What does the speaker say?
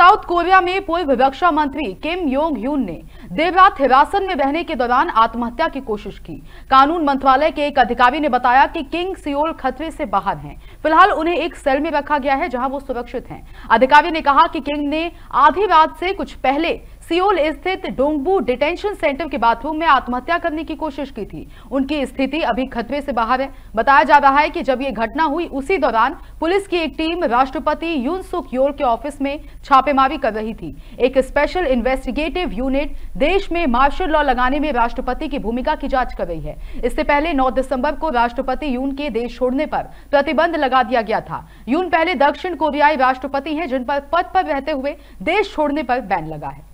south Korea में पूर्व रक्षा मंत्री किम योंग ह्यून ने देर रात हिरासत में रहने के दौरान आत्महत्या की कोशिश की कानून मंत्रालय के एक अधिकारी ने बताया कि किंग सियोल खतरे से बाहर हैं फिलहाल उन्हें एक सेल में रखा गया है जहां वो सुरक्षित हैं अधिकारी ने कहा कि किंग ने आधी रात से कुछ पहले सियोल स्थित डोंगबू डिटेंशन सेंटर के बाथरूम में आत्महत्या करने की कोशिश की थी उनकी स्थिति अभी खतरे से बाहर है बताया जा रहा है कि जब ये घटना हुई उसी दौरान पुलिस की एक टीम राष्ट्रपति यून सुक योल के ऑफिस में छापेमारी कर रही थी एक स्पेशल इन्वेस्टिगेटिव यूनिट देश में मार्शल लॉ लगाने में राष्ट्रपति की भूमिका की जांच कर रही है इससे पहले नौ दिसंबर को राष्ट्रपति यून के देश छोड़ने पर प्रतिबंध लगा दिया गया था यून पहले दक्षिण कोरियाई राष्ट्रपति है जिन पर पद पर रहते हुए देश छोड़ने पर बैन लगा है